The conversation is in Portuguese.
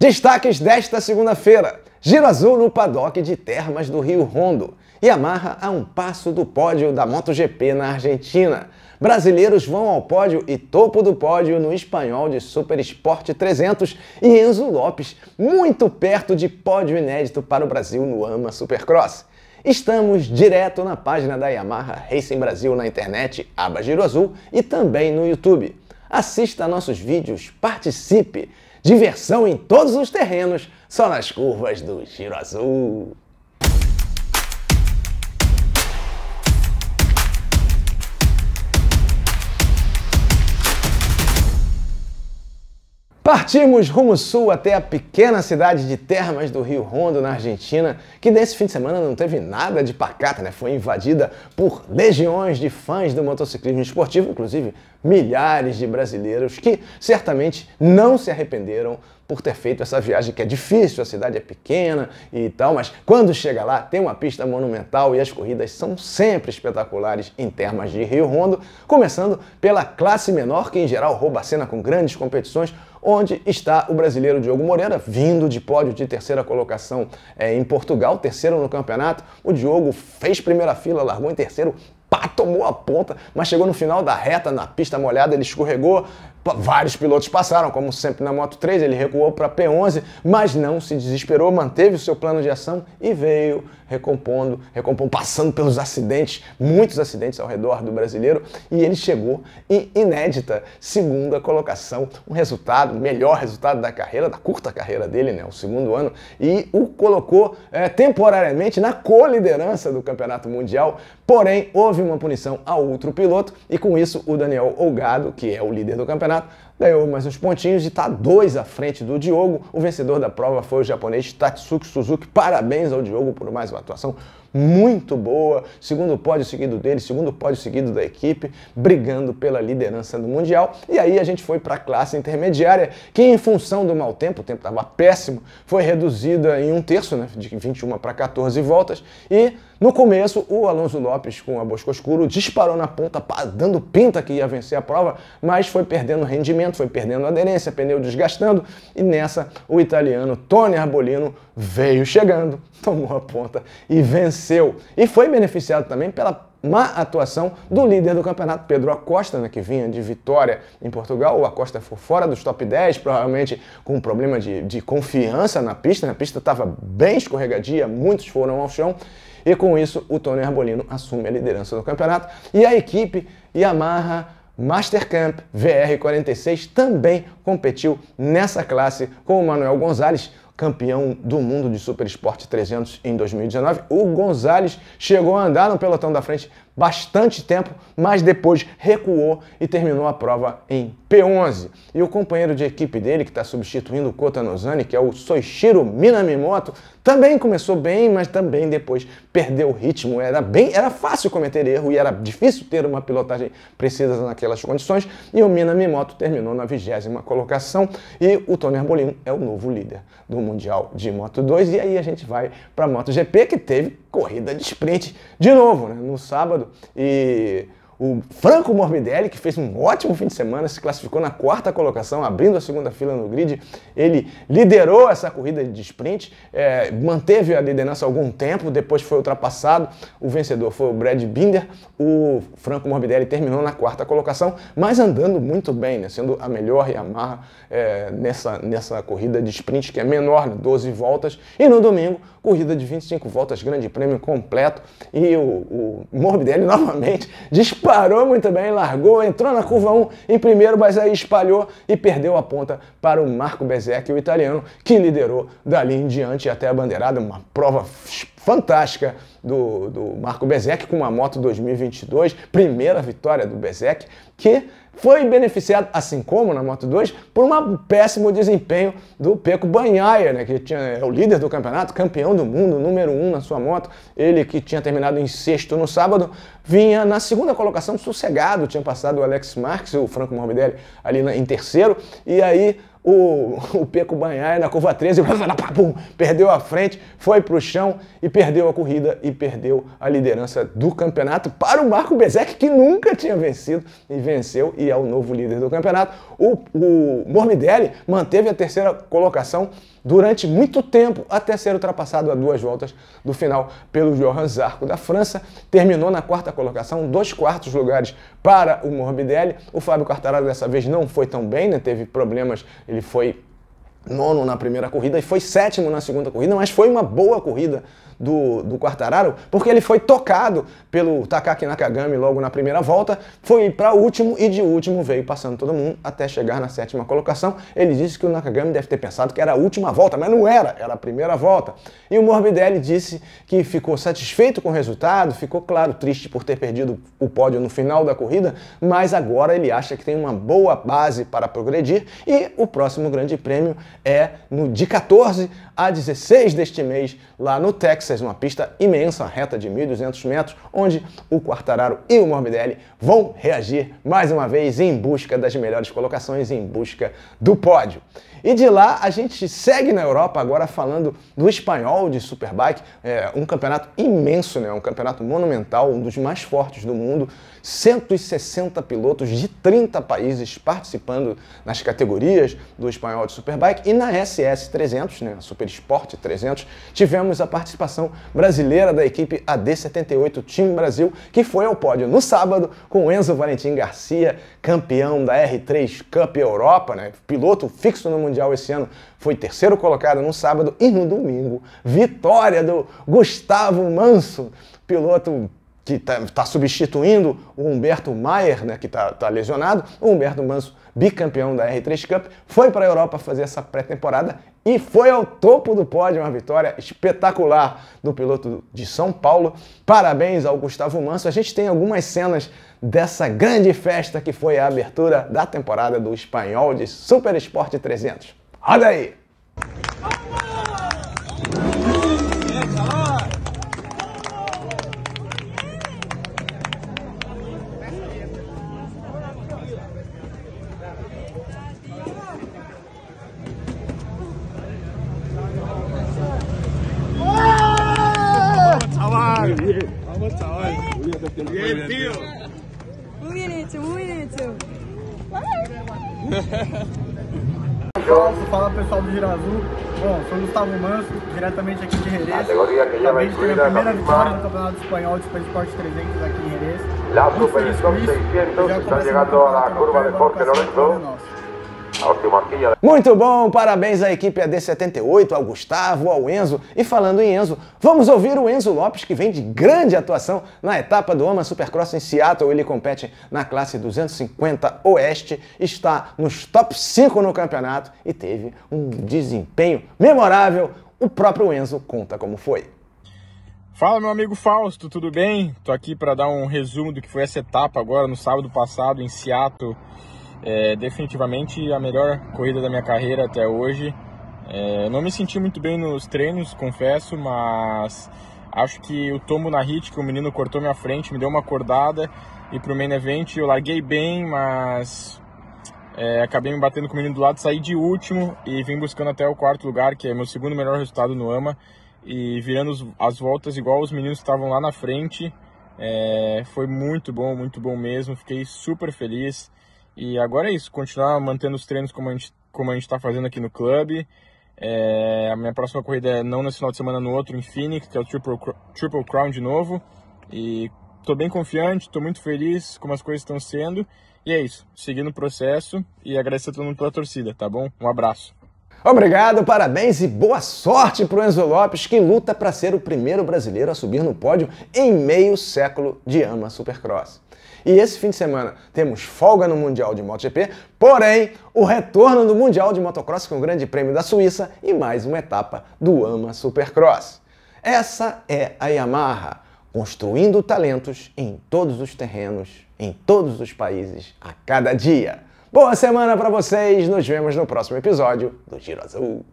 Destaques desta segunda-feira: Giro Azul no paddock de Termas do Rio Rondo. Yamaha a um passo do pódio da MotoGP na Argentina. Brasileiros vão ao pódio e topo do pódio no espanhol de Super Sport 300 e Enzo Lopes, muito perto de pódio inédito para o Brasil no AMA Supercross. Estamos direto na página da Yamaha Racing Brasil na internet, aba Giro Azul e também no YouTube. Assista a nossos vídeos, participe! Diversão em todos os terrenos, só nas curvas do Giro Azul. Partimos rumo sul até a pequena cidade de Termas do Rio Rondo na Argentina, que nesse fim de semana não teve nada de pacata, né? Foi invadida por legiões de fãs do motociclismo esportivo, inclusive milhares de brasileiros que certamente não se arrependeram por ter feito essa viagem que é difícil, a cidade é pequena e tal, mas quando chega lá tem uma pista monumental e as corridas são sempre espetaculares em termos de Rio Rondo, começando pela classe menor, que em geral rouba a cena com grandes competições, onde está o brasileiro Diogo Moreira, vindo de pódio de terceira colocação é, em Portugal, terceiro no campeonato. O Diogo fez primeira fila, largou em terceiro, pá, tomou a ponta, mas chegou no final da reta, na pista molhada, ele escorregou, Vários pilotos passaram, como sempre na Moto 3, ele recuou para P11, mas não se desesperou, manteve o seu plano de ação e veio recompondo, recompondo, passando pelos acidentes, muitos acidentes ao redor do brasileiro, e ele chegou em inédita segunda colocação, um resultado, melhor resultado da carreira, da curta carreira dele, né, o segundo ano, e o colocou é, temporariamente na co-liderança do Campeonato Mundial, porém houve uma punição a outro piloto, e com isso o Daniel Olgado, que é o líder do campeonato, campeonato, ganhou mais uns pontinhos e está dois à frente do Diogo. O vencedor da prova foi o japonês Tatsuki Suzuki. Parabéns ao Diogo por mais uma atuação muito boa. Segundo pódio seguido dele, segundo pódio seguido da equipe, brigando pela liderança do Mundial. E aí a gente foi para a classe intermediária, que em função do mau tempo, o tempo estava péssimo, foi reduzida em um terço, né, de 21 para 14 voltas. E no começo, o Alonso Lopes, com a Bosco Escuro, disparou na ponta, dando pinta que ia vencer a prova, mas foi perdendo rendimento, foi perdendo aderência, pneu desgastando, e nessa o italiano Tony Arbolino veio chegando, tomou a ponta e venceu. E foi beneficiado também pela má atuação do líder do campeonato, Pedro Acosta, né, que vinha de vitória em Portugal. O Acosta foi fora dos top 10, provavelmente com um problema de, de confiança na pista. Né, a pista estava bem escorregadia, muitos foram ao chão. E com isso, o Tony Arbolino assume a liderança do campeonato e a equipe Yamaha Mastercamp VR46 também competiu nessa classe com o Manuel Gonzalez, campeão do mundo de Supersport 300 em 2019. O Gonzalez chegou a andar no pelotão da frente bastante tempo, mas depois recuou e terminou a prova em P11. E o companheiro de equipe dele, que está substituindo o Kota Nozani, que é o Soichiro Minamimoto, também começou bem, mas também depois perdeu o ritmo. Era bem, era fácil cometer erro e era difícil ter uma pilotagem precisa naquelas condições. E o Minamimoto terminou na vigésima colocação e o Tony Arbolino é o novo líder do Mundial de Moto 2. E aí a gente vai para a MotoGP, que teve corrida de sprint de novo, né, no sábado. E o Franco Morbidelli, que fez um ótimo fim de semana, se classificou na quarta colocação, abrindo a segunda fila no grid. Ele liderou essa corrida de sprint, é, manteve a liderança algum tempo, depois foi ultrapassado. O vencedor foi o Brad Binder. O Franco Morbidelli terminou na quarta colocação, mas andando muito bem, né? sendo a melhor Yamaha é, nessa, nessa corrida de sprint, que é menor, 12 né? voltas. E no domingo, corrida de 25 voltas, grande prêmio completo. E o, o Morbidelli novamente disparou parou muito bem, largou, entrou na curva 1 em primeiro, mas aí espalhou e perdeu a ponta para o Marco Bezecchi, o italiano, que liderou dali em diante até a bandeirada, uma prova fantástica do, do Marco Bezecchi com uma moto 2022, primeira vitória do Bezecchi, que foi beneficiado, assim como na Moto 2, por um péssimo desempenho do Peco Banhaia, né, que tinha, é o líder do campeonato, campeão do mundo, número um na sua moto. Ele que tinha terminado em sexto no sábado, vinha na segunda colocação sossegado, tinha passado o Alex Marques, o Franco Morbidelli ali na, em terceiro, e aí o, o Peco Banhai na curva 13, pum, perdeu a frente, foi para o chão e perdeu a corrida e perdeu a liderança do campeonato para o Marco Bezek, que nunca tinha vencido e venceu e é o novo líder do campeonato. O, o Morbidelli manteve a terceira colocação durante muito tempo até ser ultrapassado a duas voltas do final pelo Johan Zarco da França. Terminou na quarta colocação, dois quartos lugares para o Morbidelli. O Fábio Quartararo dessa vez não foi tão bem, né? teve problemas, ele foi nono na primeira corrida e foi sétimo na segunda corrida, mas foi uma boa corrida do, do Quartararo, porque ele foi tocado pelo Takaki Nakagami logo na primeira volta, foi para último e de último veio passando todo mundo até chegar na sétima colocação. Ele disse que o Nakagami deve ter pensado que era a última volta, mas não era, era a primeira volta. E o Morbidelli disse que ficou satisfeito com o resultado, ficou, claro, triste por ter perdido o pódio no final da corrida, mas agora ele acha que tem uma boa base para progredir e o próximo grande prêmio é no de 14 a 16 deste mês, lá no Texas, uma pista imensa, reta de 1.200 metros, onde o Quartararo e o Morbidelli vão reagir mais uma vez em busca das melhores colocações, em busca do pódio. E de lá a gente segue na Europa agora falando do espanhol de Superbike, é um campeonato imenso, né? um campeonato monumental, um dos mais fortes do mundo, 160 pilotos de 30 países participando nas categorias do espanhol de Superbike. E na SS 300, né, Super Sport 300, tivemos a participação brasileira da equipe AD78 Team Brasil, que foi ao pódio no sábado com Enzo Valentim Garcia, campeão da R3 Cup Europa, né, piloto fixo no Mundial esse ano, foi terceiro colocado no sábado e no domingo, vitória do Gustavo Manso, piloto que está tá substituindo o Humberto Maier, né, que está tá lesionado, o Humberto Manso, bicampeão da R3 Cup, foi para a Europa fazer essa pré-temporada e foi ao topo do pódio, uma vitória espetacular do piloto de São Paulo. Parabéns ao Gustavo Manso. A gente tem algumas cenas dessa grande festa que foi a abertura da temporada do espanhol de Super Sport 300. Roda aí! Vamos, chaval. Bien, tío. Muy bien hecho, muy bien hecho. Fala pessoal do Girazul, bom, sou Gustavo Manso, diretamente aqui de Jerez. Acabei de ter a primeira vitória do Campeonato Espanhol de Esporte 300 aqui em Jerez. La 600 está curva de Lorenzo. Muito bom, parabéns à equipe AD78, ao Gustavo, ao Enzo. E falando em Enzo, vamos ouvir o Enzo Lopes, que vem de grande atuação na etapa do AMA Supercross em Seattle. Ele compete na classe 250 Oeste, está nos top 5 no campeonato e teve um desempenho memorável. O próprio Enzo conta como foi. Fala, meu amigo Fausto, tudo bem? Tô aqui para dar um resumo do que foi essa etapa agora no sábado passado em Seattle. É, definitivamente a melhor corrida da minha carreira até hoje. É, não me senti muito bem nos treinos, confesso, mas acho que o tombo na hit que o menino cortou minha frente me deu uma acordada e pro main event eu larguei bem, mas é, acabei me batendo com o menino do lado, saí de último e vim buscando até o quarto lugar, que é meu segundo melhor resultado no AMA e virando as voltas igual os meninos estavam lá na frente. É, foi muito bom, muito bom mesmo. Fiquei super feliz. E agora é isso, continuar mantendo os treinos como a gente como a gente está fazendo aqui no clube. É, a minha próxima corrida é não nesse final de semana, no outro em Phoenix, que é o Triple, Triple Crown de novo. E estou bem confiante, estou muito feliz como as coisas estão sendo. E é isso, seguindo o processo e agradecer a todo mundo pela torcida, tá bom? Um abraço. Obrigado, parabéns e boa sorte para o Enzo Lopes, que luta para ser o primeiro brasileiro a subir no pódio em meio século de ama Supercross. E esse fim de semana temos folga no Mundial de MotoGP, porém, o retorno do Mundial de Motocross com o Grande Prêmio da Suíça e mais uma etapa do AMA Supercross. Essa é a Yamaha, construindo talentos em todos os terrenos, em todos os países, a cada dia. Boa semana para vocês, nos vemos no próximo episódio do Giro Azul.